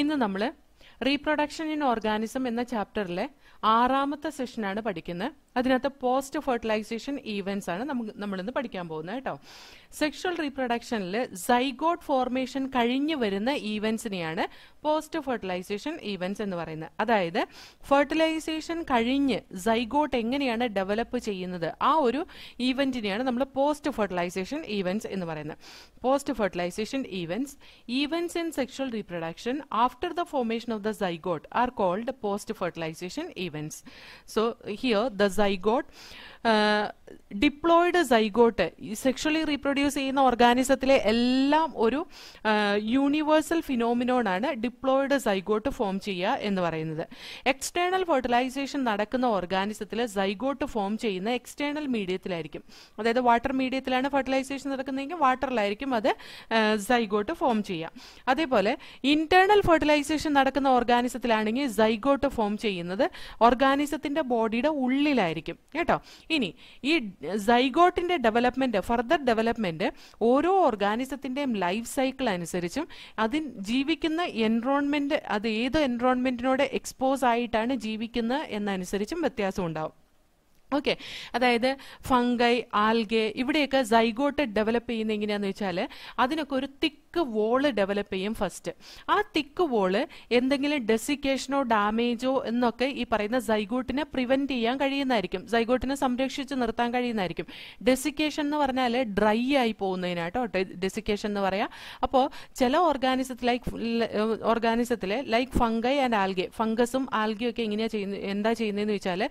ഇന്ന് നമ്മൾ reproduction in organism എന്ന ചാപ്റ്ററിലെ ആറാമത്തെ സെഷനാണ് പഠിക്കുന്നത് അതിനകത്ത് പോസ്റ്റ് ഫെർട്ടിലൈസേഷൻ ഈവൻസ് ആണ് നമുക്ക് നമ്മളിന്ന് പഠിക്കാൻ പോകുന്നത് കേട്ടോ സെക്ഷൽ റീപ്രൊഡക്ഷനിൽ സൈഗോട്ട് ഫോർമേഷൻ കഴിഞ്ഞു വരുന്ന ഈവൻസിനെയാണ് പോസ്റ്റ് ഫെർട്ടിലൈസേഷൻ ഈവൻസ് എന്ന് പറയുന്നത് അതായത് ഫെർട്ടിലൈസേഷൻ കഴിഞ്ഞ് സൈഗോട്ട് എങ്ങനെയാണ് ഡെവലപ്പ് ചെയ്യുന്നത് ആ ഒരു ഈവൻറ്റിനെയാണ് നമ്മൾ പോസ്റ്റ് ഫെർട്ടിലൈസേഷൻ ഈവൻസ് എന്ന് പറയുന്നത് post fertilisation events events in sexual reproduction after the formation of the zygote are called post fertilisation events so here the zygote diploid zygote sexually reproduce ചെയ്യുന്ന ഓർഗാനിസത്തിലെ എല്ലാം ഒരു യൂണിവേഴ്സൽ ഫിനോമിനോണാണ് ഡിപ്ലോയിഡ് സൈഗോട്ട് ഫോം ചെയ്യുക എന്ന് പറയുന്നത് എക്സ്റ്റേണൽ ഫെർട്ടിലൈസേഷൻ നടക്കുന്ന ഓർഗാനിസത്തിൽ സൈഗോട്ട് ഫോം ചെയ്യുന്ന എക്സ്റ്റേണൽ മീഡിയത്തിലായിരിക്കും അതായത് വാട്ടർ മീഡിയത്തിലാണ് ഫെർട്ടിലൈസേഷൻ നടക്കുന്നതെങ്കിൽ വാട്ടറിലായിരിക്കും അത് സൈഗോട്ട് uh, ഫോം ചെയ്യുക അതേപോലെ ഇന്റേണൽ ഫെർട്ടിലൈസേഷൻ നടക്കുന്ന ഓർഗാനിസത്തിലാണെങ്കിൽ സൈഗോട്ട് ഫോം ചെയ്യുന്നത് ഓർഗാനിസത്തിന്റെ ബോഡിയുടെ ഉള്ളിലായിരിക്കും ആയിരിക്കും കേട്ടോ ഇനി ഈ സൈഗോട്ടിന്റെ ഡെവലപ്മെന്റ് ഫർദർ ഡെവലപ്മെൻറ്റ് ഓരോ ഓർഗാനിസത്തിൻ്റെയും ലൈഫ് സൈക്കിൾ അനുസരിച്ചും അതിൽ ജീവിക്കുന്ന എൻറോൺമെൻറ്റ് അത് ഏത് എൻറോൺമെൻറ്റിനോട് എക്സ്പോസ് ആയിട്ടാണ് ജീവിക്കുന്നത് എന്നനുസരിച്ചും വ്യത്യാസം ഉണ്ടാവും ഓക്കെ അതായത് ഫംഗൈ ആൽഗെ ഇവിടെയൊക്കെ സൈഗോട്ട് ഡെവലപ്പ് ചെയ്യുന്ന എങ്ങനെയാന്ന് വെച്ചാൽ അതിനൊക്കെ ഒരു തിക്ക് തിക്ക് വോള് ഡെവലപ്പ് ചെയ്യും ഫസ്റ്റ് ആ തിക്ക് വോള് എന്തെങ്കിലും ഡെസിക്കേഷനോ ഡാമേജോ എന്നൊക്കെ ഈ പറയുന്ന സൈഗോട്ടിനെ പ്രിവെന്റ് ചെയ്യാൻ കഴിയുന്നതായിരിക്കും സൈഗോട്ടിനെ സംരക്ഷിച്ച് നിർത്താൻ കഴിയുന്നതായിരിക്കും ഡെസിക്കേഷൻ എന്ന് പറഞ്ഞാൽ ഡ്രൈ ആയി പോകുന്നതിനായിട്ടോ ഡെസിക്കേഷൻ എന്ന് പറയാം അപ്പോൾ ചില ഓർഗാനിസത്തിൽ ലൈക്ക് ഓർഗാനിസത്തിലെ ലൈക്ക് ഫംഗൈ ആൻഡ് ആൽഗെ ഫംഗസും ആൽഗയും ഒക്കെ എങ്ങനെയാ ചെയ്യുന്നത് എന്താ ചെയ്യുന്നതെന്ന് വെച്ചാൽ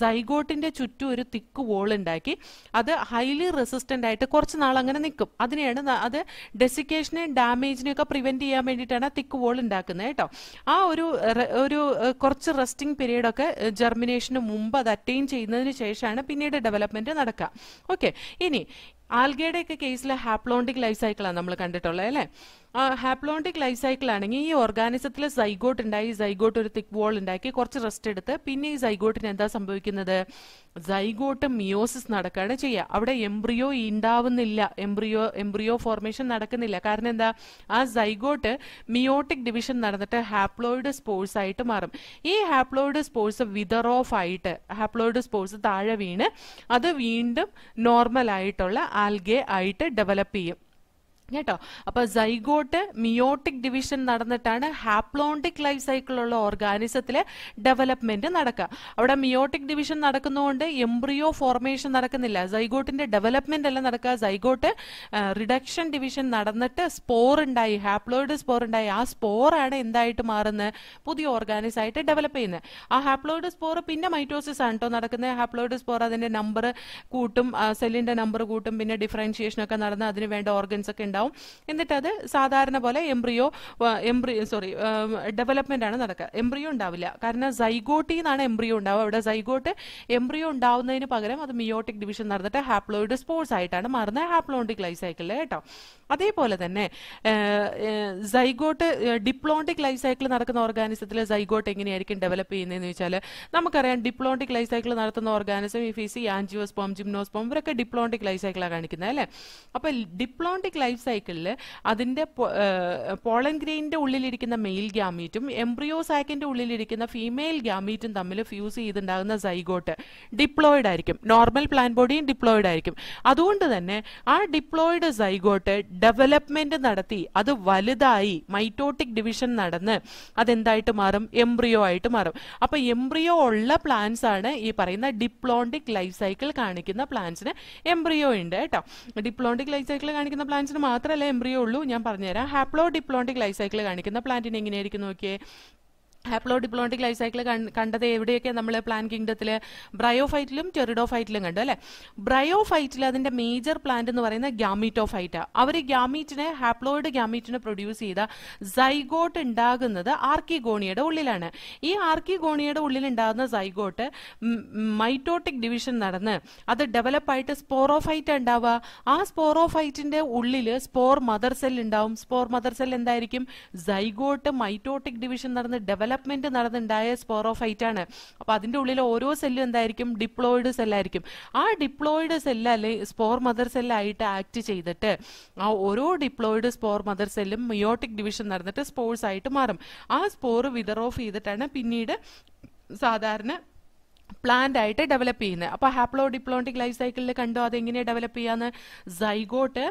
സൈഗോട്ടിന്റെ ചുറ്റും ഒരു തിക്ക് വോൾ ഉണ്ടാക്കി അത് ഹൈലി റെസിസ്റ്റന്റ് ആയിട്ട് കുറച്ച് നാൾ അങ്ങനെ നിൽക്കും അതിനെയാണ് അത് ഡെസിക്കേഷനെ ഡാമേജിനെയൊക്കെ പ്രിവെന്റ് ചെയ്യാൻ വേണ്ടിയിട്ടാണ് തിക്ക് വോൾ ഉണ്ടാക്കുന്നത് കേട്ടോ ആ ഒരു ഒരു കുറച്ച് റെസ്റ്റിംഗ് പീരീഡൊക്കെ ഒക്കെ ജെർമിനേഷന് മുമ്പ് അത് അറ്റൈൻ ചെയ്യുന്നതിന് ശേഷമാണ് പിന്നീട് ഡെവലപ്മെന്റ് നടക്കുക ഓക്കെ ഇനി ആൽഗയുടെ കേസിൽ ഹാപ്ലോണ്ടിക് ലൈഫ് സൈക്കിളാണ് നമ്മൾ കണ്ടിട്ടുള്ളത് അല്ലേ ഹാപ്ലോണ്ടിക് ലൈഫ് സൈക്കിൾ ആണെങ്കിൽ ഈ ഓർഗാനിസത്തിൽ സൈഗോട്ട് ഉണ്ടായി സൈഗോട്ട് ഒരു തിക് വോൾ ഉണ്ടാക്കി കുറച്ച് റെസ്റ്റ് എടുത്ത് പിന്നെ ഈ സൈഗോട്ടിന് എന്താ സംഭവിക്കുന്നത് സൈഗോട്ട് മിയോസിസ് നടക്കുകയാണ് ചെയ്യുക അവിടെ എംബ്രിയോ ഉണ്ടാവുന്നില്ല എംബ്രിയോ എംബ്രിയോ ഫോർമേഷൻ നടക്കുന്നില്ല കാരണം എന്താ ആ സൈഗോട്ട് മിയോട്ടിക് ഡിവിഷൻ നടന്നിട്ട് ഹാപ്ലോയിഡ് സ്പോർട്സ് ആയിട്ട് മാറും ഈ ഹാപ്ലോയിഡ് സ്പോർട്സ് വിതർ ഓഫ് ആയിട്ട് ഹാപ്ലോയിഡ് സ്പോർട്സ് താഴെ വീണ് അത് വീണ്ടും നോർമൽ ആയിട്ടുള്ള ആൽഗെ ആയിട്ട് ഡെവലപ്പ് ചെയ്യും കേട്ടോ അപ്പൊ സൈഗോട്ട് മിയോട്ടിക് ഡിവിഷൻ നടന്നിട്ടാണ് ഹാപ്ലോണ്ടിക് ലൈഫ് സൈക്കിൾ ഉള്ള ഓർഗാനിസത്തിലെ ഡെവലപ്മെന്റ് നടക്കുക അവിടെ മിയോട്ടിക് ഡിവിഷൻ നടക്കുന്നതുകൊണ്ട് എംബ്രിയോ ഫോർമേഷൻ നടക്കുന്നില്ല സൈഗോട്ടിന്റെ ഡെവലപ്മെന്റ് അല്ല നടക്കുക സൈഗോട്ട് റിഡക്ഷൻ ഡിവിഷൻ നടന്നിട്ട് സ്പോർ ഉണ്ടായി ഹാപ്ലോയിഡ് സ്പോർ ഉണ്ടായി ആ സ്പോർ ആണ് എന്തായിട്ട് മാറുന്നത് പുതിയ ഓർഗാനിസ് ആയിട്ട് ഡെവലപ്പ് ചെയ്യുന്നത് ആ ഹാപ്ലോയിഡ് സ്പോർ പിന്നെ മൈറ്റോസിസ് ആണ് കേട്ടോ നടക്കുന്നത് ഹാപ്ലോയിഡ് സ്പോർ അതിന്റെ നമ്പർ കൂട്ടും സെല്ലിന്റെ നമ്പർ കൂട്ടും പിന്നെ ഡിഫറൻഷിയേഷൻ ഒക്കെ നടന്ന് അതിന് വേണ്ട ഓർഗൻസ് ഒക്കെ ഉണ്ടാവും എന്നിട്ട് അത് സാധാരണ പോലെ എംബ്രിയോ എംബ്രിയോ സോറി ഡെവലപ്മെന്റ് ആണ് നടക്കുക എംബ്രിയോ ഉണ്ടാവില്ല കാരണം സൈഗോട്ടി എന്നാണ് എംബ്രിയോ ഉണ്ടാവുക അവിടെ സൈഗോട്ട് എംബ്രിയോ ഉണ്ടാവുന്നതിന് പകരം അത് മിയോട്ടിക് ഡിവിഷൻ നടന്നിട്ട് ഹാപ്ലോയിഡ് സ്പോർട്സ് ആയിട്ടാണ് മാറുന്നത് ഹാപ്ലോണ്ടിക് ലൈസൈക്കിളിൽ കേട്ടോ അതേപോലെ തന്നെ സൈഗോട്ട് ഡിപ്ലോണ്ടിക് ലൈഫ് സൈക്കിൾ നടക്കുന്ന ഓർഗാനിസത്തിൽ സൈഗോട്ട് എങ്ങനെയായിരിക്കും ഡെവലപ്പ് ചെയ്യുന്നതെന്ന് വെച്ചാൽ നമുക്കറിയാം ഡിപ്ലോണ്ടിക് ലൈഫ് സൈക്കിൾ നടത്തുന്ന ഓർഗാനിസം ഈ ഫിസി ആൻജിയോസ്പോം ജിംനോസ്പോം ഇവരൊക്കെ ഡിപ്ലോണ്ടിക് ലൈഫ് സൈക്കിളാണ് കാണിക്കുന്നത് അല്ലേ അപ്പോൾ ഡിപ്ലോണ്ടിക് ലൈഫ് സൈക്കിളിൽ അതിൻ്റെ പോളൻ ഗ്രെയിനിൻ്റെ ഉള്ളിലിരിക്കുന്ന മെയിൽ ഗ്യാമീറ്റും എംബ്രിയോസാക്കിൻ്റെ ഉള്ളിലിരിക്കുന്ന ഫീമെയിൽ ഗ്യാമീറ്റും തമ്മിൽ ഫ്യൂസ് ചെയ്തിട്ടുണ്ടാകുന്ന സൈഗോട്ട് ഡിപ്ലോയിഡ് ആയിരിക്കും നോർമൽ പ്ലാൻ ബോഡിയും ഡിപ്ലോയിഡ് ആയിരിക്കും അതുകൊണ്ട് തന്നെ ആ ഡിപ്ലോയിഡ് സൈഗോട്ട് ഡെവലപ്മെന്റ് നടത്തി അത് വലുതായി മൈറ്റോട്ടിക് ഡിവിഷൻ നടന്ന് അതെന്തായിട്ട് മാറും എംബ്രിയോ ആയിട്ട് മാറും അപ്പൊ എംബ്രിയോ ഉള്ള പ്ലാന്റ്സ് ആണ് ഈ പറയുന്ന ഡിപ്ലോണ്ടിക് ലൈഫ് സൈക്കിൾ കാണിക്കുന്ന പ്ലാന്റ്സിന് എംബ്രിയോ ഉണ്ട് കേട്ടോ ഡിപ്ലോണ്ടിക് ലൈഫ് സൈക്കിൾ കാണിക്കുന്ന പ്ലാന്റ്സിന് മാത്രമല്ല എംബ്രിയോ ഉള്ളൂ ഞാൻ പറഞ്ഞുതരാം ഹാപ്ലോ ഡിപ്ലോണ്ടിക് ലൈഫ് സൈക്കിൾ കാണിക്കുന്ന പ്ലാന്റിന് എങ്ങനെയായിരിക്കും നോക്കിയേ ഹാപ്ലോ ഡിപ്ലോമറ്റിക് ലൈഫ് സൈക്കിൾ കണ്ടത് എവിടെയൊക്കെ നമ്മൾ പ്ലാൻ കിങ്ഡത്തിൽ ബ്രയോഫൈറ്റിലും ടെറിഡോഫൈറ്റിലും കണ്ടു അല്ലേ ബ്രയോഫൈറ്റിൽ അതിന്റെ മേജർ പ്ലാന്റ് എന്ന് പറയുന്ന ഗ്യാമീറ്റോഫൈറ്റ അവർ ഗ്യാമീറ്റിനെ ഹാപ്ലോയിഡ് ഗ്യാമീറ്റിനെ പ്രൊഡ്യൂസ് ചെയ്ത സൈഗോട്ട് ഉണ്ടാകുന്നത് ആർക്കിഗോണിയുടെ ഉള്ളിലാണ് ഈ ആർക്കിഗോണിയുടെ ഉള്ളിൽ ഉണ്ടാകുന്ന സൈഗോട്ട് മൈറ്റോട്ടിക് ഡിവിഷൻ നടന്ന് അത് ഡെവലപ്പായിട്ട് സ്പോറോഫൈറ്റ് ഉണ്ടാവുക ആ സ്പോറോഫൈറ്റിന്റെ ഉള്ളിൽ സ്പോർ മദർ സെൽ ഉണ്ടാവും സ്പോർ മദർ സെൽ എന്തായിരിക്കും സൈഗോട്ട് മൈറ്റോട്ടിക് ഡിവിഷൻ നടന്ന് ഡെവലപ്പ് ഡെവലപ്മെന്റ് നടന്നുണ്ടായ സ്പോറോഫൈറ്റ് ആണ് അപ്പൊ അതിന്റെ ഉള്ളിൽ ഓരോ സെല്ലും എന്തായിരിക്കും ഡിപ്ലോയിഡ് സെല്ലായിരിക്കും ആ ഡിപ്ലോയിഡ് സെല്ല് അല്ലെ സ്പോർ മദർ സെല്ലായിട്ട് ആക്ട് ചെയ്തിട്ട് ആ ഓരോ ഡിപ്ലോയിഡ് സ്പോർ മദർ സെല്ലും മിയോട്ടിക് ഡിവിഷൻ നടന്നിട്ട് സ്പോഴ്സ് ആയിട്ട് മാറും ആ സ്പോർ വിതർ ഓഫ് ചെയ്തിട്ടാണ് പിന്നീട് സാധാരണ പ്ലാന്റ് ആയിട്ട് ഡെവലപ്പ് ചെയ്യുന്നത് അപ്പോൾ ഹാപ്ലോ ഡിപ്ലോണ്ടിക് ലൈഫ് സൈക്കിളിൽ കണ്ടോ അതെങ്ങനെയാണ് ഡെവലപ്പ് ചെയ്യാന്ന് സൈഗോട്ട്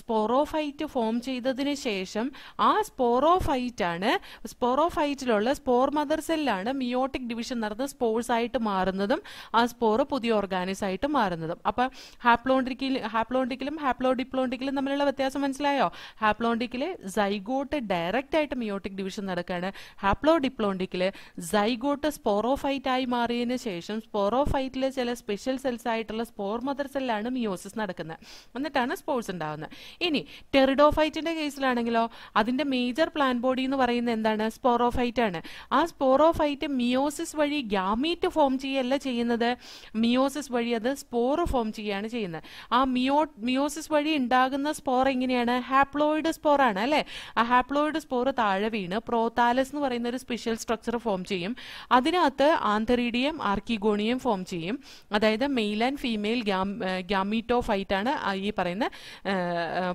സ്പോറോഫൈറ്റ് ഫോം ചെയ്തതിന് ശേഷം ആ സ്പോറോഫൈറ്റ് ആണ് സ്പോറോഫൈറ്റിലുള്ള സ്പോർ മദർ സെല്ലാണ് മിയോട്ടിക് ഡിവിഷൻ നടന്ന് സ്പോർസ് ആയിട്ട് മാറുന്നതും ആ സ്പോർ പുതിയ ഓർഗാനിസ് ആയിട്ട് മാറുന്നതും അപ്പം ഹാപ്ലോണ്ടിക്കിൽ ഹാപ്ലോണ്ടിക്കിലും ഹാപ്ലോ ഡിപ്ലോണ്ടിക്കിലും തമ്മിലുള്ള വ്യത്യാസം മനസ്സിലായോ ഹാപ്ലോണ്ടിക്കില് സൈഗോട്ട് ഡയറക്റ്റ് ആയിട്ട് മിയോട്ടിക് ഡിവിഷൻ നടക്കുകയാണ് ഹാപ്ലോ ഡിപ്ലോണ്ടിക്കില് സൈഗോട്ട് സ്പോറോഫൈറ്റ് ആയി മാറിയതിന് ശേഷം ശേഷം സ്പോറോഫൈറ്റിലെ ചില സ്പെഷ്യൽ സെൽസ് ആയിട്ടുള്ള സ്പോർ മദർ സെല്ലാണ് മിയോസിസ് നടക്കുന്നത് എന്നിട്ടാണ് സ്പോർട്സ് ഉണ്ടാവുന്നത് ഇനി ടെറിഡോഫൈറ്റിന്റെ കേസിലാണെങ്കിലോ അതിന്റെ മേജർ പ്ലാൻ ബോഡി എന്ന് പറയുന്നത് എന്താണ് സ്പോറോഫൈറ്റ് ആണ് ആ സ്പോറോഫൈറ്റ് മിയോസിസ് വഴി ഗ്യാമീറ്റ് ഫോം ചെയ്യല്ല ചെയ്യുന്നത് മിയോസിസ് വഴി അത് സ്പോർ ഫോം ചെയ്യാണ് ചെയ്യുന്നത് ആ മിയോ മിയോസിസ് വഴി ഉണ്ടാകുന്ന സ്പോർ എങ്ങനെയാണ് ഹാപ്ലോയിഡ് സ്പോർ ആണ് അല്ലെ ആ ഹാപ്ലോയിഡ് സ്പോർ താഴെ വീണ് പ്രോതാലസ് എന്ന് പറയുന്ന ഒരു സ്പെഷ്യൽ സ്ട്രക്ചർ ഫോം ചെയ്യും അതിനകത്ത് ആന്തരീഡിയം ആർക്കി കിഗോണിയം ഫോം ചെയ്യും അതായത് male and female gametophyte ആണ് ഈ പറയുന്ന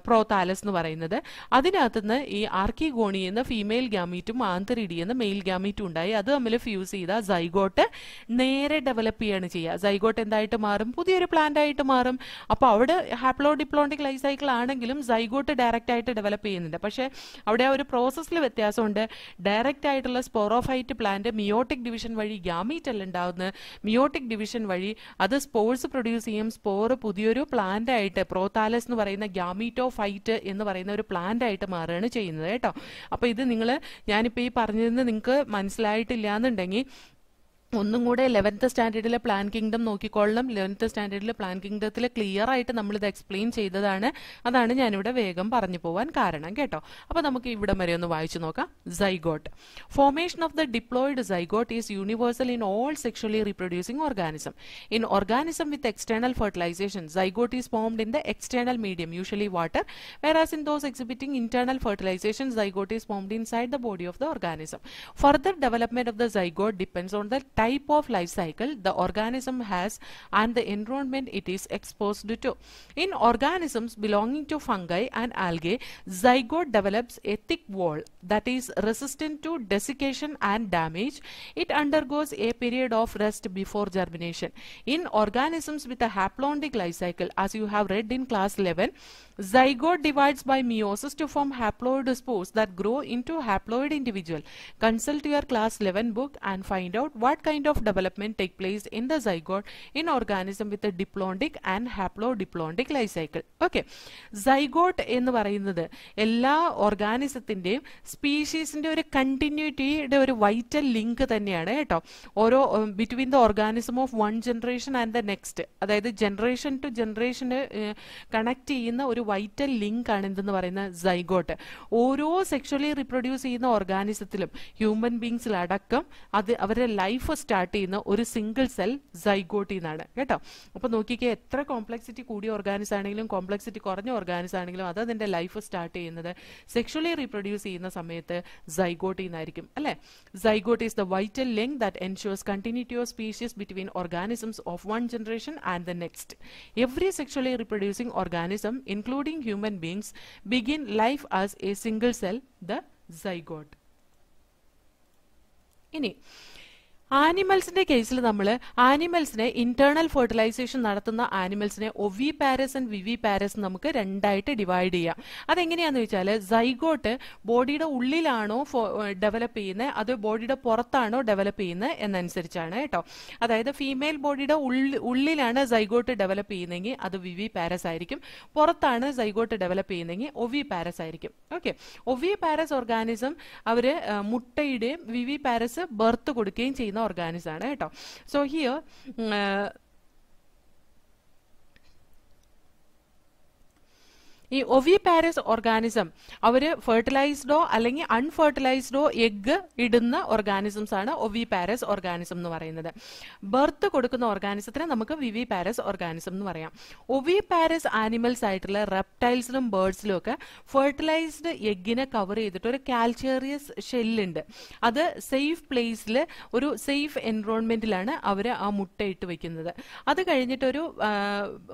പ്രോതാലസ് എന്ന് പറയുന്നത് അതിനകത്ത് നിന്ന് ഈ ആർക്കിഗോണി എന്ന ഫീമെയിൽ ഗ്യാമീറ്റും ആന്തരിഡി എന്ന മെയിൽ ഗ്യാമീറ്റും ഉണ്ടായി അത് തമ്മിൽ ഫ്യൂസ് ചെയ്ത സൈഗോട്ട് നേരെ ഡെവലപ്പ് ചെയ്യാണ് ചെയ്യുക സൈഗോട്ട് എന്തായിട്ട് മാറും പുതിയൊരു പ്ലാന്റ് ആയിട്ട് മാറും അപ്പോൾ അവിടെ ഹാപ്ലോ ഡിപ്ലോണ്ടിക് ലൈഫ് സൈക്കിൾ ആണെങ്കിലും സൈഗോട്ട് ഡയറക്റ്റ് ആയിട്ട് ഡെവലപ്പ് ചെയ്യുന്നുണ്ട് പക്ഷേ അവിടെ ആ ഒരു പ്രോസസ്സിൽ വ്യത്യാസമുണ്ട് ഡയറക്റ്റ് ആയിട്ടുള്ള സ്പോറോഫൈറ്റ് പ്ലാന്റ് മിയോട്ടിക് ഡിവിഷൻ വഴി ഗ്യാമീറ്റ് അല്ല ഉണ്ടാവുന്നത് മിയോട്ടിക് ഡിവിഷൻ വഴി അത് സ്പോഴ്സ് പ്രൊഡ്യൂസ് ചെയ്യും സ്പോർ പുതിയൊരു പ്ലാന്റ് ആയിട്ട് പ്രോതാലസ് എന്ന് പറയുന്ന ഗ്യാമീറ്റോ ഫൈറ്റ് എന്ന് പറയുന്ന ഒരു പ്ലാന്റ് ആയിട്ട് മാറുകയാണ് ചെയ്യുന്നത് കേട്ടോ അപ്പോൾ ഇത് നിങ്ങൾ ഞാനിപ്പോൾ ഈ പറഞ്ഞതെന്ന് നിങ്ങൾക്ക് മനസ്സിലായിട്ടില്ല എന്നുണ്ടെങ്കിൽ ഒന്നും കൂടെ ഇലവൻത്ത് സ്റ്റാൻഡേർഡിലെ പ്ലാൻ കിങ്ഡം നോക്കിക്കൊള്ളണം ഇലവൻത്ത് സ്റ്റാൻഡേർഡിലെ പ്ലാൻ കിങ്ഡത്തിൽ ക്ലിയർ ആയിട്ട് നമ്മളിത് എക്സ്പ്ലെയിൻ ചെയ്തതാണ് അതാണ് ഞാനിവിടെ വേഗം പറഞ്ഞു പോവാൻ കാരണം കേട്ടോ അപ്പോൾ നമുക്ക് ഇവിടെ വരെ ഒന്ന് വായിച്ചു നോക്കാം zygote formation of the diploid zygote is universal in all sexually reproducing organism in organism with external fertilisation zygote is formed in the external medium usually water whereas in those exhibiting internal fertilisation zygote is formed inside the body of the organism further development of the zygote depends on the type of life cycle the organism has and the environment it is exposed to. In organisms belonging to fungi and algae, zygote develops a thick wall that is resistant to desiccation and damage. It undergoes a period of rest before germination. In organisms with a haplontic life cycle, as you have read in class 11, zygote divides by meiosis to form haploid spores that grow into haploid individual. Consult your class 11 book and find out what kind of development take place in the zygote in organism with a diplondic and haplodiplondic life cycle. Okay. Zygote എന്ന് പറയുന്നത് എല്ലാ ഓർഗാനിസത്തിൻ്റെയും സ്പീഷീസിൻ്റെ ഒരു കണ്ടിന്യൂറ്റിയുടെ ഒരു vital link തന്നെയാണ് കേട്ടോ ഓരോ between the organism of one generation and the next അതായത് generation to ജനറേഷന് കണക്ട് ചെയ്യുന്ന ഒരു വൈറ്റൽ ലിങ്ക് ആണ് എന്തെന്ന് പറയുന്ന സൈഗോട്ട് ഓരോ സെക്ഷലി റിപ്രൊഡ്യൂസ് ചെയ്യുന്ന ഓർഗാനിസത്തിലും ഹ്യൂമൻ ബീങ്സിലടക്കം അത് അവരുടെ ലൈഫ് ഇപ്പോൾ സ്റ്റാർട്ട് ചെയ്യുന്ന ഒരു സിംഗിൾ സെൽ സൈഗോട്ടി എന്നാണ് കേട്ടോ അപ്പോൾ നോക്കിക്കേ എത്ര കോംപ്ലക്സിറ്റി കൂടിയ ഓർഗാനിസ് ആണെങ്കിലും കോംപ്ലക്സിറ്റി കുറഞ്ഞ ഓർഗാനിസ് ആണെങ്കിലും അത് അതിൻ്റെ ലൈഫ് സ്റ്റാർട്ട് ചെയ്യുന്നത് സെക്ഷുവലി റീപ്രൊഡ്യൂസ് ചെയ്യുന്ന സമയത്ത് സൈഗോട്ടി എന്നായിരിക്കും അല്ലേ zygote is the vital link that ensures continuity of species between organisms of one generation and the next every sexually reproducing organism including human beings begin life as a single cell the zygote ഇനി ആനിമൽസിന്റെ കേസിൽ നമ്മൾ ആനിമൽസിനെ internal fertilisation നടത്തുന്ന ആനിമൽസിനെ ഒവി oviparous and വിവി പാരസ് നമുക്ക് രണ്ടായിട്ട് divide ചെയ്യാം അതെങ്ങനെയാന്ന് വെച്ചാൽ zygote ബോഡിയുടെ ഉള്ളിലാണോ ഡെവലപ്പ് ചെയ്യുന്നത് അത് ബോഡിയുടെ പുറത്താണോ ഡെവലപ്പ് ചെയ്യുന്നത് എന്നനുസരിച്ചാണ് കേട്ടോ അതായത് ഫീമെയിൽ ബോഡിയുടെ ഉള്ളിലാണ് സൈഗോട്ട് ഡെവലപ്പ് ചെയ്യുന്നതെങ്കിൽ അത് വിവി പാരസ് ആയിരിക്കും പുറത്താണ് സൈഗോട്ട് ഡെവലപ്പ് ചെയ്യുന്നതെങ്കിൽ ഒവി പാരസ് ആയിരിക്കും ഓക്കെ ഒവി പാരസ് ഓർഗാനിസം അവർ മുട്ടയുടെയും വിവി പാരസ് ബർത്ത് കൊടുക്കുകയും ചെയ്യുന്നു ഓർഗാനിസ് ആണ് കേട്ടോ സോ ഹിയർ ഈ ഒവി പാരസ് ഓർഗാനിസം അവർ ഫെർട്ടിലൈസ്ഡോ അല്ലെങ്കിൽ അൺഫെർട്ടിലൈസ്ഡോ എഗ്ഗ് ഇടുന്ന ഓർഗാനിസംസ് ആണ് ഒവി പാരസ് ഓർഗാനിസം എന്ന് പറയുന്നത് ബർത്ത് കൊടുക്കുന്ന ഓർഗാനിസത്തിനെ നമുക്ക് വിവി പാരസ് ഓർഗാനിസം എന്ന് പറയാം ഒവി പാരസ് ആനിമൽസ് ആയിട്ടുള്ള റെപ്റ്റൈൽസിലും ബേർഡ്സിലും ഒക്കെ ഫെർട്ടിലൈസ്ഡ് എഗ്ഗിനെ കവർ ചെയ്തിട്ട് ഒരു കാൽച്ചേറിയസ് ഷെല്ലുണ്ട് അത് സേഫ് പ്ലേസിൽ ഒരു സേഫ് എൻവറോൺമെന്റിലാണ് അവർ ആ മുട്ടയിട്ട് വെക്കുന്നത് അത് കഴിഞ്ഞിട്ട് ഒരു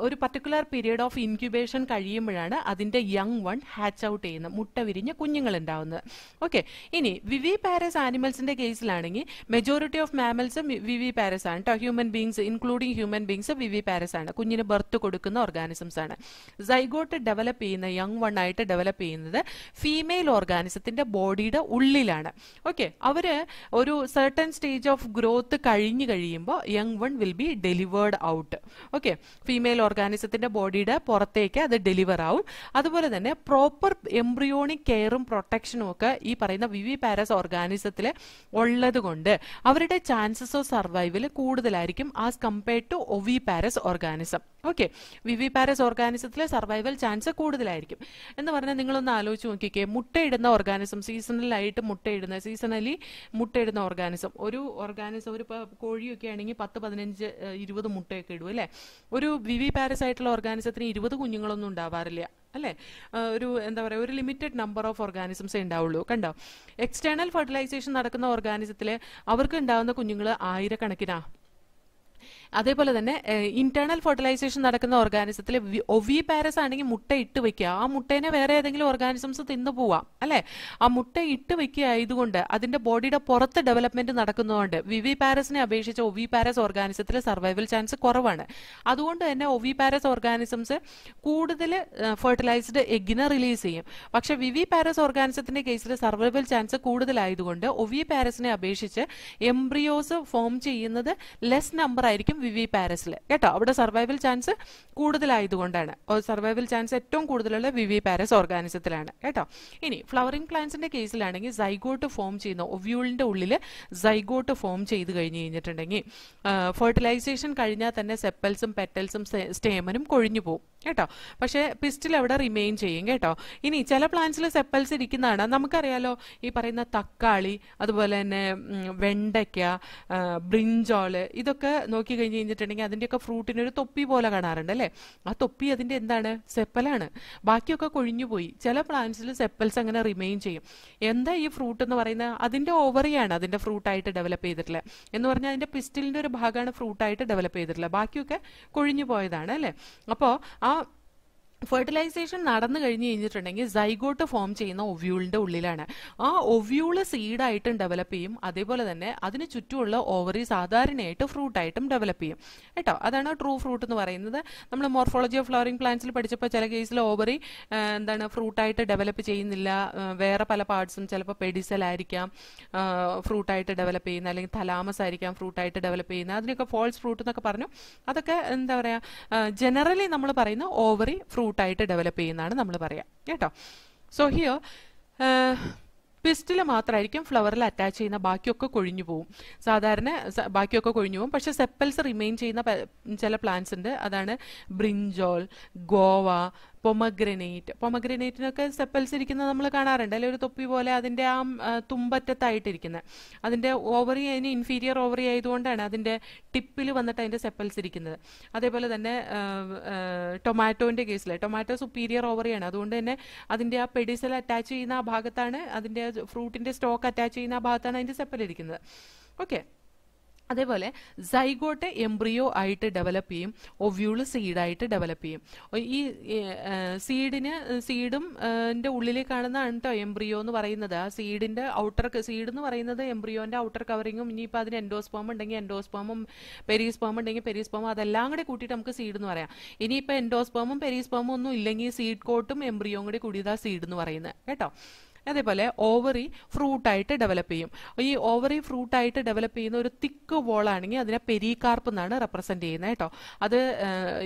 ഒരു പർട്ടിക്കുലർ പീരീഡ് ഓഫ് ഇൻക്യുബേഷൻ കഴിയുമ്പോഴാണ് അതിൻ്റെ യങ് വൺ ഹാച്ച് ഔട്ട് ചെയ്യുന്ന മുട്ട വിരിഞ്ഞ കുഞ്ഞുങ്ങൾ ഉണ്ടാവുന്നത് ഓക്കെ ഇനി വിവി പാരസ് ആനിമൽസിൻ്റെ കേസിലാണെങ്കിൽ majority of mammals viviparous ആണ് കേട്ടോ human beings including human beings viviparous ആണ് കുഞ്ഞിന് ബർത്ത് കൊടുക്കുന്ന ഓർഗാനിസംസ് ആണ് സൈഗോട്ട് ഡെവലപ്പ് ചെയ്യുന്ന യങ് വൺ ആയിട്ട് ഡെവലപ്പ് ചെയ്യുന്നത് ഫീമെയിൽ ഓർഗാനിസത്തിൻ്റെ ബോഡിയുടെ ഉള്ളിലാണ് ഓക്കെ അവർ ഒരു സെർട്ടൺ സ്റ്റേജ് ഓഫ് ഗ്രോത്ത് കഴിഞ്ഞു കഴിയുമ്പോൾ young one will be delivered out okay female ഓർഗാനിസത്തിൻ്റെ ബോഡിയുടെ പുറത്തേക്ക് അത് ഡെലിവർ ആവും അതുപോലെ തന്നെ പ്രോപ്പർ എംബ്രിയോണിക് കെയറും പ്രൊട്ടക്ഷനും ഒക്കെ ഈ പറയുന്ന വിവി പാരസ് ഓർഗാനിസത്തിൽ ഉള്ളത് കൊണ്ട് അവരുടെ ചാൻസസ് ഓഫ് സർവൈവൽ കൂടുതലായിരിക്കും as compared to oviparous organism okay viviparous ഓർഗാനിസത്തിലെ സർവൈവൽ ചാൻസ് കൂടുതലായിരിക്കും എന്ന് പറഞ്ഞാൽ നിങ്ങളൊന്ന് ആലോചിച്ച് നോക്കിക്കേ മുട്ടയിടുന്ന ഓർഗാനിസം സീസണലായിട്ട് മുട്ടയിടുന്ന സീസണലി മുട്ടയിടുന്ന ഓർഗാനിസം ഒരു ഓർഗാനിസം ഒരു കോഴിയൊക്കെ ആണെങ്കിൽ പത്ത് പതിനഞ്ച് ഇരുപത് മുട്ടയൊക്കെ ഇടും അല്ലേ ഒരു വിവി പാരസ് ആയിട്ടുള്ള ഓർഗാനിസത്തിന് ഇരുപത് കുഞ്ഞുങ്ങളൊന്നും ഉണ്ടാവാറില്ല അല്ലേ ഒരു എന്താ പറയുക ഒരു ലിമിറ്റഡ് നമ്പർ ഓഫ് ഓർഗാനിസംസ് ഉണ്ടാവുള്ളൂ കണ്ടോ എക്സ്റ്റേണൽ ഫെർട്ടിലൈസേഷൻ നടക്കുന്ന ഓർഗാനിസത്തിൽ അവർക്ക് ഉണ്ടാകുന്ന കുഞ്ഞുങ്ങൾ ആയിരക്കണക്കിനാണ് അതേപോലെ തന്നെ ഇന്റേണൽ ഫെർട്ടിലൈസേഷൻ നടക്കുന്ന ഓർഗാനിസത്തിൽ ഒവി പാരസ് ആണെങ്കിൽ മുട്ട ഇട്ട് വെക്കുക ആ മുട്ടേനെ വേറെ ഏതെങ്കിലും ഓർഗാനിസംസ് തിന്നു പോവാം അല്ലെ ആ മുട്ട ഇട്ട് വെക്കുക ആയതുകൊണ്ട് അതിന്റെ ബോഡിയുടെ പുറത്ത് ഡെവലപ്മെന്റ് നടക്കുന്നതുകൊണ്ട് വിവി പാരസിനെ അപേക്ഷിച്ച് ഒവി പാരസ് ഓർഗാനിസത്തിൽ സർവൈവൽ ചാൻസ് കുറവാണ് അതുകൊണ്ട് തന്നെ ഒവി പാരസ് ഓർഗാനിസംസ് കൂടുതൽ ഫെർട്ടിലൈസ്ഡ് എഗ്ഗിനെ റിലീസ് ചെയ്യും പക്ഷെ വിവി പാരസ് ഓർഗാനിസത്തിന്റെ കേസിൽ സർവൈവൽ ചാൻസ് കൂടുതലായതുകൊണ്ട് ഒവി പാരസിനെ അപേക്ഷിച്ച് എംബ്രിയോസ് ഫോം ചെയ്യുന്നത് ലെസ് നമ്പർ ആയിരിക്കും വി വി പാരസിൽ കേട്ടോ അവിടെ സർവൈവൽ ചാൻസ് കൂടുതലായതുകൊണ്ടാണ് സർവൈവൽ ചാൻസ് ഏറ്റവും കൂടുതലുള്ള വി വി പാരസ് ഓർഗാനിസത്തിലാണ് കേട്ടോ ഇനി ഫ്ലവറിംഗ് പ്ലാന്റ്സിന്റെ കേസിലാണെങ്കിൽ സൈഗോട്ട് ഫോം ചെയ്യുന്ന ഒവ്യൂളിന്റെ ഉള്ളിൽ സൈഗോട്ട് ഫോം ചെയ്ത് കഴിഞ്ഞ് കഴിഞ്ഞിട്ടുണ്ടെങ്കിൽ ഫെർട്ടിലൈസേഷൻ കഴിഞ്ഞാൽ തന്നെ സെപ്പൽസും പെറ്റൽസും സ്റ്റേമനും കൊഴിഞ്ഞു പോകും കേട്ടോ പക്ഷേ പിസ്റ്റിൽ അവിടെ റിമെയിൻ ചെയ്യും കേട്ടോ ഇനി ചില പ്ലാന്റ്സിൽ സെപ്പൽസ് ഇരിക്കുന്നതാണ് നമുക്കറിയാലോ ഈ പറയുന്ന തക്കാളി അതുപോലെ തന്നെ വെണ്ടയ്ക്ക ബ്രിഞ്ചോള് ഇതൊക്കെ നോക്കി കഴിഞ്ഞ് ചെയ്തിട്ടുണ്ടെങ്കിൽ അതിൻ്റെയൊക്കെ ഫ്രൂട്ടിനൊരു തൊപ്പി പോലെ കാണാറുണ്ട് അല്ലേ ആ തൊപ്പി അതിൻ്റെ എന്താണ് സെപ്പലാണ് ബാക്കിയൊക്കെ കൊഴിഞ്ഞുപോയി ചില പ്ലാന്റ്സിൽ സെപ്പൽസ് അങ്ങനെ റിമെയിൻ ചെയ്യും എന്താ ഈ ഫ്രൂട്ട് എന്ന് പറയുന്നത് അതിൻ്റെ ഓവറിയാണ് അതിൻ്റെ ഫ്രൂട്ടായിട്ട് ഡെവലപ്പ് ചെയ്തിട്ടുള്ളത് എന്ന് പറഞ്ഞാൽ അതിൻ്റെ പിസ്റ്റിലിൻ്റെ ഒരു ഭാഗമാണ് ഫ്രൂട്ടായിട്ട് ഡെവലപ്പ് ചെയ്തിട്ടുള്ളത് ബാക്കിയൊക്കെ കൊഴിഞ്ഞു പോയതാണ് അല്ലേ അപ്പോൾ ആ ഫെർട്ടിലൈസേഷൻ നടന്നു കഴിഞ്ഞു കഴിഞ്ഞിട്ടുണ്ടെങ്കിൽ സൈഗോട്ട് ഫോം ചെയ്യുന്ന ഒവ്യൂളിന്റെ ഉള്ളിലാണ് ആ ഒവ്യൂള് സീഡായിട്ടും ഡെവലപ്പ് ചെയ്യും അതേപോലെ തന്നെ അതിന് ചുറ്റുമുള്ള ഓവറി സാധാരണയായിട്ട് ഫ്രൂട്ടായിട്ടും ഡെവലപ്പ് ചെയ്യും കേട്ടോ അതാണ് ട്രൂ ഫ്രൂട്ട് എന്ന് പറയുന്നത് നമ്മൾ മോർഫോളജി ഓഫ് ഫ്ലവറിംഗ് പ്ലാന്റ്സിൽ പഠിച്ചപ്പോൾ ചില കേസിൽ ഓവറി എന്താണ് ഫ്രൂട്ടായിട്ട് ഡെവലപ്പ് ചെയ്യുന്നില്ല വേറെ പല പാർട്സും ചിലപ്പോൾ പെഡിസൽ ആയിരിക്കാം ഫ്രൂട്ടായിട്ട് ഡെവലപ്പ് ചെയ്യുന്ന അല്ലെങ്കിൽ തലാമസ് ആയിരിക്കാം ഫ്രൂട്ടായിട്ട് ഡെവലപ്പ് ചെയ്യുന്ന അതിനൊക്കെ ഫോൾസ് ഫ്രൂട്ട് എന്നൊക്കെ പറഞ്ഞു അതൊക്കെ എന്താ പറയുക ജനറലി നമ്മൾ പറയുന്ന ഓവറി ഫ്രൂട്ട് റൂട്ടായിട്ട് ഡെവലപ്പ് ചെയ്യുന്നതാണ് നമ്മൾ പറയാം കേട്ടോ സോ ഹിയർ പിസ്റ്റിൽ മാത്രമായിരിക്കും ഫ്ലവറിൽ അറ്റാച്ച് ചെയ്യുന്ന ബാക്കിയൊക്കെ കൊഴിഞ്ഞു പോകും സാധാരണ ബാക്കിയൊക്കെ കൊഴിഞ്ഞു പോകും പക്ഷെ സെപ്പൽസ് റിമെയിൻ ചെയ്യുന്ന ചില പ്ലാന്റ്സ് ഉണ്ട് അതാണ് ബ്രിഞ്ചോൾ ഗോവ പൊമഗ്രനേറ്റ് പൊമഗ്രനേറ്റിനൊക്കെ സെപ്പൽസ് ഇരിക്കുന്നത് നമ്മൾ കാണാറുണ്ട് അല്ലെങ്കിൽ ഒരു തൊപ്പി പോലെ അതിൻ്റെ ആ തുമ്പറ്റത്തായിട്ടിരിക്കുന്നത് അതിൻ്റെ ഓവറി അതിന് ഇൻഫീരിയർ ഓവറി ആയതുകൊണ്ടാണ് അതിൻ്റെ ടിപ്പിൽ വന്നിട്ട് അതിൻ്റെ സെപ്പൽസ് ഇരിക്കുന്നത് അതേപോലെ തന്നെ ടൊമാറ്റോൻ്റെ കേസിൽ ടൊമാറ്റോ സുപ്പീരിയർ ഓവറിയാണ് അതുകൊണ്ട് തന്നെ അതിൻ്റെ ആ പെഡിസൽ അറ്റാച്ച് ചെയ്യുന്ന ആ ഭാഗത്താണ് അതിൻ്റെ ഫ്രൂട്ടിൻ്റെ സ്റ്റോക്ക് അറ്റാച്ച് ചെയ്യുന്ന ആ ഭാഗത്താണ് അതിൻ്റെ സെപ്പൽ ഇരിക്കുന്നത് ഓക്കെ അതേപോലെ സൈഗോട്ട് എംബ്രിയോ ആയിട്ട് ഡെവലപ്പ് ചെയ്യും ഒവ്യൂള് സീഡായിട്ട് ഡെവലപ്പ് ചെയ്യും ഈ സീഡിന് സീഡും ൻ്റെ ഉള്ളിൽ കാണുന്നതാണ് കേട്ടോ എംബ്രിയോ എന്ന് പറയുന്നത് ആ സീഡിന്റെ ഔട്ടർ സീഡ് എന്ന് പറയുന്നത് എംബ്രിയോന്റെ ഔട്ടർ കവറിങ്ങും ഇനിയിപ്പോൾ അതിന് എൻഡോസ്പോം ഉണ്ടെങ്കിൽ എൻഡോസ്പോമും പെരീസ്പോം ഉണ്ടെങ്കിൽ പെരീസ്പോമും അതെല്ലാം കൂടെ കൂട്ടിയിട്ട് നമുക്ക് സീഡ് എന്ന് പറയാം ഇനിയിപ്പോൾ എൻഡോസ്പോമും പെരീസ്പോമും ഒന്നും ഇല്ലെങ്കിൽ സീഡ് കോട്ടും എംബ്രിയോയും കൂടി കൂടിയതാണ് സീഡ് എന്ന് പറയുന്നത് കേട്ടോ അതേപോലെ ഓവറി ഫ്രൂട്ടായിട്ട് ഡെവലപ്പ് ചെയ്യും ഈ ഓവറി ഫ്രൂട്ടായിട്ട് ഡെവലപ്പ് ചെയ്യുന്ന ഒരു തിക്ക് വോൾ ആണെങ്കിൽ അതിനെ പെരികാർപ്പ് എന്നാണ് റെപ്രസെന്റ് ചെയ്യുന്നത് കേട്ടോ അത്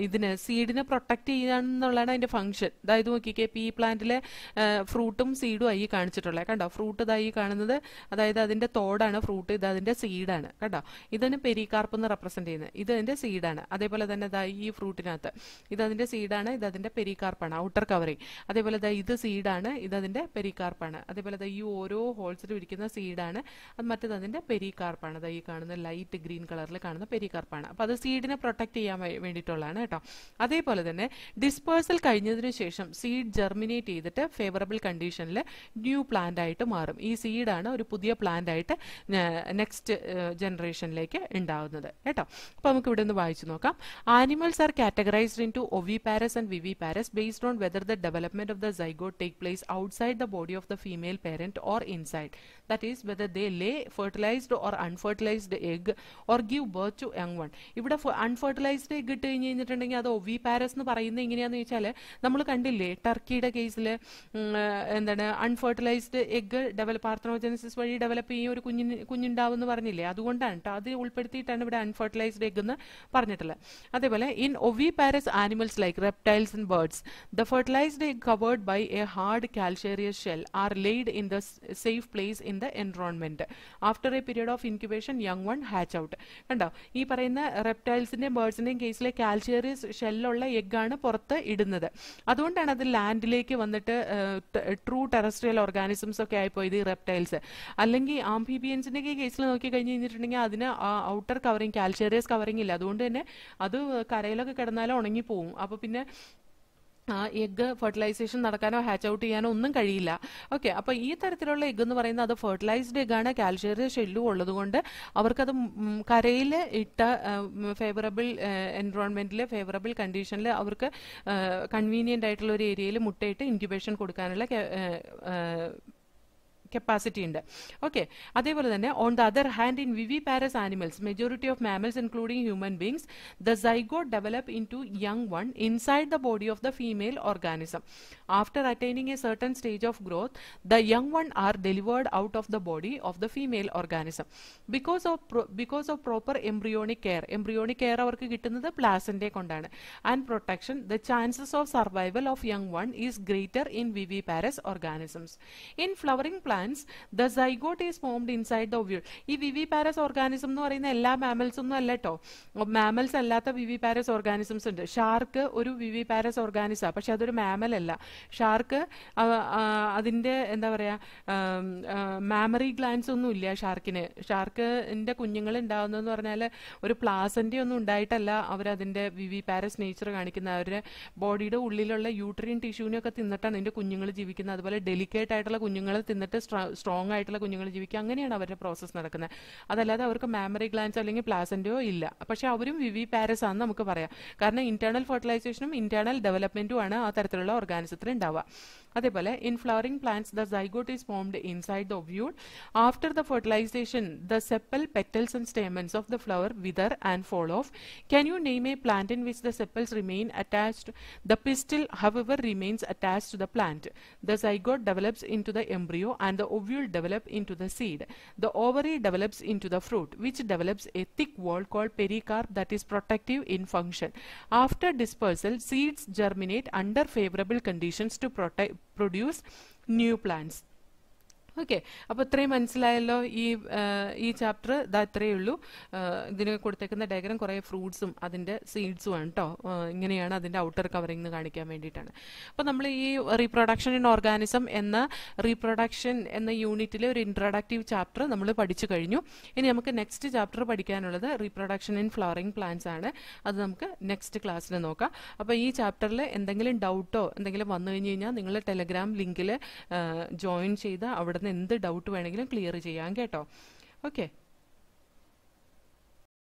ഇതിന് സീഡിനെ പ്രൊട്ടക്ട് ചെയ്യാന്നുള്ളതാണ് അതിന്റെ ഫംഗ്ഷൻ അതായത് നോക്കിക്കേ പി പ്ലാന്റിലെ ഫ്രൂട്ടും സീഡും ആയി കാണിച്ചിട്ടുള്ളത് കണ്ടോ ഫ്രൂട്ട് ഇതായി കാണുന്നത് അതായത് അതിന്റെ തോടാണ് ഫ്രൂട്ട് ഇത് അതിന്റെ സീഡാണ് കേട്ടോ ഇതിന് പെരികാർപ്പ് എന്ന് റെപ്രസെന്റ് ചെയ്യുന്നത് ഇത് അതിന്റെ സീഡാണ് അതേപോലെ തന്നെ ഇതായി ഈ ഫ്രൂട്ടിനകത്ത് ഇത് അതിന്റെ സീഡാണ് ഇത് അതിന്റെ പെരികാർപ്പാണ് ഔട്ടർ കവറിങ് അതേപോലെ ഇത് സീഡാണ് ഇത് അതിന്റെ പെരികാർപ്പാണ് കാർപ്പാണ് അതേപോലെ ഈ ഓരോ ഹോൾസിലും ഇരിക്കുന്ന സീഡാണ് അത് മറ്റേത് അതിന്റെ പെരികാർപ്പാണ് അത് ഈ കാണുന്ന ലൈറ്റ് ഗ്രീൻ കളറിൽ കാണുന്ന പെരികാർപ്പാണ് അപ്പോൾ അത് സീഡിനെ പ്രൊട്ടക്ട് ചെയ്യാൻ വേണ്ടിയിട്ടുള്ളതാണ് കേട്ടോ അതേപോലെ തന്നെ ഡിസ്പേഴ്സൽ കഴിഞ്ഞതിന് ശേഷം സീഡ് ജെർമിനേറ്റ് ചെയ്തിട്ട് ഫേവറബിൾ കണ്ടീഷനിൽ ന്യൂ പ്ലാന്റ് ആയിട്ട് മാറും ഈ സീഡാണ് ഒരു പുതിയ പ്ലാന്റ് ആയിട്ട് നെക്സ്റ്റ് ജനറേഷനിലേക്ക് ഉണ്ടാവുന്നത് കേട്ടോ അപ്പോൾ നമുക്ക് ഇവിടെ നിന്ന് വായിച്ചു നോക്കാം animals are categorised into oviparous and viviparous based on whether the development of the zygote take place outside the body of the the female parent or inside. That is whether they lay fertilized or unfertilized egg or give birth to young one. ഇവിടെ unfertilised egg ഇട്ട് കഴിഞ്ഞ് കഴിഞ്ഞിട്ടുണ്ടെങ്കിൽ അത് ഒവി പാരസ് എന്ന് പറയുന്നത് എങ്ങനെയാണെന്ന് ചോദിച്ചാൽ നമ്മൾ കണ്ടില്ലേ ടർക്കിയുടെ കേസിൽ എന്താണ് അൺഫെർട്ടിലൈസ്ഡ് എഗ് ഡെവലപ്പ് ആർത്തനോജനസിസ് വഴി ഡെവലപ്പ് ചെയ്യും ഒരു കുഞ്ഞിന് കുഞ്ഞുണ്ടാവും എന്ന് പറഞ്ഞില്ലേ അതുകൊണ്ടാണ് കേട്ടോ അത് ഉൾപ്പെടുത്തിയിട്ടാണ് ഇവിടെ അൺഫെർട്ടിലൈസ്ഡ് എഗ് എന്ന് പറഞ്ഞിട്ടുള്ളത് അതേപോലെ in oviparous animals like reptiles and birds the fertilised egg covered by a hard calcareous shell are are laid in the safe place in the environment. After a period of incubation, young one hatch out. കണ്ടോ ഈ പറയുന്ന റെപ്റ്റൈൽസിന്റെയും ബേർഡ്സിന്റെയും കേസിലെ കാൽച്ചേറിയസ് ഷെല്ലുള്ള എഗ്ഗാണ് പുറത്ത് ഇടുന്നത് അതുകൊണ്ടാണ് അത് ലാൻഡിലേക്ക് വന്നിട്ട് true terrestrial organisms ഒക്കെ ആയിപ്പോയത് ഈ റെപ്റ്റൈൽസ് അല്ലെങ്കിൽ ആംഫിബിയൻസിന്റെ ഒക്കെ കേസിൽ നോക്കി കഴിഞ്ഞ് കഴിഞ്ഞിട്ടുണ്ടെങ്കിൽ അതിന് ഔട്ടർ കവറിങ് കാൽച്ചേറിയസ് കവറിങ് ഇല്ല അതുകൊണ്ട് തന്നെ അത് കരയിലൊക്കെ കിടന്നാലും ഉണങ്ങി പോവും അപ്പോൾ പിന്നെ എഗ്ഗ് ഫെർട്ടിലൈസേഷൻ നടക്കാനോ ഹാച്ച് ഔട്ട് ചെയ്യാനോ ഒന്നും കഴിയില്ല ഓക്കെ അപ്പോൾ ഈ തരത്തിലുള്ള എഗ്ഗ് എന്ന് പറയുന്നത് അത് ഫെർട്ടിലൈസ്ഡ് ആണ് കാൽഷ്യറിയ ഷെല്ലും ഉള്ളതുകൊണ്ട് അവർക്കത് കരയിൽ ഇട്ട ഫേവറബിൾ എൻവറോൺമെൻറ്റിൽ ഫേവറബിൾ കണ്ടീഷനിൽ അവർക്ക് കൺവീനിയൻ്റ് ആയിട്ടുള്ള ഒരു ഏരിയയിൽ മുട്ടയിട്ട് ഇൻക്യുബേഷൻ കൊടുക്കാനുള്ള കപ്പാസിറ്റി ഉണ്ട് ഓക്കെ അതേപോലെ തന്നെ on the other hand in viviparous animals majority of mammals including human beings the zygote develop into young one inside the body of the female organism after attaining a certain stage of growth the young one are delivered out of the body of the female organism because of because of proper embryonic care embryonic care അവർക്ക് കിട്ടുന്നത് പ്ലാസിൻ്റെ കൊണ്ടാണ് and protection the chances of survival of young one is greater in viviparous organisms in flowering plant glands. The zygote is formed inside the ovule. ഈ പാരസ് organism എന്ന് പറയുന്ന എല്ലാ mammals ഒന്നും അല്ല കേട്ടോ മാമൽസ് അല്ലാത്ത പാരസ് ഓർഗാനിസംസ് ഉണ്ട് ഷാർക്ക് ഒരു പാരസ് ഓർഗാനിസാണ് പക്ഷെ അതൊരു മാമൽ അല്ല ഷാർക്ക് അതിൻ്റെ എന്താ പറയുക മാമറി ഗ്ലാൻസ് ഒന്നും ഇല്ല ഷാർക്കിന് ഷാർക്കിൻ്റെ കുഞ്ഞുങ്ങൾ ഉണ്ടാകുന്നതെന്ന് പറഞ്ഞാൽ ഒരു പ്ലാസൻ്റി ഒന്നും ഉണ്ടായിട്ടല്ല അവരതിൻ്റെ വിവി പാരസ് നേച്ചർ കാണിക്കുന്നത് അവരുടെ ബോഡിയുടെ ഉള്ളിലുള്ള യൂട്രീൻ ടിഷ്യൂവിനൊക്കെ തിന്നിട്ടാണ് എൻ്റെ കുഞ്ഞുങ്ങൾ ജീവിക്കുന്നത് അതുപോലെ ഡെലിക്കേറ്റ് ആയിട്ടുള്ള കുഞ്ഞുങ്ങളെ തിന്നിട്ട് സ്ട്രോങ് ആയിട്ടുള്ള കുഞ്ഞുങ്ങൾ ജീവിക്കുക അങ്ങനെയാണ് അവരുടെ പ്രോസസ്സ് നടക്കുന്നത് അതല്ലാതെ അവർക്ക് മാമറി ഗ്ലാൻസ് അല്ലെങ്കിൽ പ്ലാസൻറ്റോ ഇല്ല പക്ഷേ അവരും വിവി പാരസ് ആണെന്ന് നമുക്ക് പറയാം കാരണം ഇന്റേണൽ ഫെർട്ടിലൈസേഷനും ഇന്റേണൽ ഡെവലപ്മെന്റും ആണ് ആ തരത്തിലുള്ള ഓർഗാനിസത്തിൽ ഉണ്ടാവുക അതേപോലെ in flowering plants the zygote is formed inside the ovule after the fertilisation the sepal petals and stamens of the flower wither and fall off can you name a plant in which the sepals remain attached the pistil however remains attached to the plant the zygote develops into the embryo and the ovule develop into the seed the ovary develops into the fruit which develops a thick wall called pericarp that is protective in function. After dispersal, seeds germinate under favorable conditions to protect produce new plants okay അപ്പോൾ ഇത്രയും മനസ്സിലായല്ലോ ഈ ഈ chapter ഇതാ ഇത്രയേ ഉള്ളൂ ഇതിന് കൊടുത്തേക്കുന്ന diagram കുറേ ഫ്രൂട്ട്സും അതിൻ്റെ സീഡ്സും ആണ് കേട്ടോ ഇങ്ങനെയാണ് അതിൻ്റെ ഔട്ടർ കവറിംഗ് എന്ന് കാണിക്കാൻ വേണ്ടിയിട്ടാണ് അപ്പോൾ നമ്മൾ ഈ റീപ്രൊഡക്ഷൻ ഇൻ ഓർഗാനിസം എന്ന റീപ്രൊഡക്ഷൻ എന്ന യൂണിറ്റിലെ ഒരു ഇൻട്രൊഡക്റ്റീവ് ചാപ്റ്റർ നമ്മൾ പഠിച്ചു കഴിഞ്ഞു ഇനി നമുക്ക് നെക്സ്റ്റ് ചാപ്റ്റർ പഠിക്കാനുള്ളത് റീപ്രൊഡക്ഷൻ ഇൻ ഫ്ലവറിംഗ് പ്ലാന്റ്സ് ആണ് അത് നമുക്ക് നെക്സ്റ്റ് ക്ലാസ്സിൽ നോക്കാം അപ്പോൾ ഈ ചാപ്റ്ററിൽ എന്തെങ്കിലും ഡൗട്ടോ എന്തെങ്കിലും വന്നു കഴിഞ്ഞ് കഴിഞ്ഞാൽ നിങ്ങൾ ടെലഗ്രാം ലിങ്കിൽ ജോയിൻ ചെയ്ത് അവിടെ വരുന്ന എന്ത് ഡൗട്ട് വേണമെങ്കിലും ക്ലിയർ ചെയ്യാം കേട്ടോ ഓക്കെ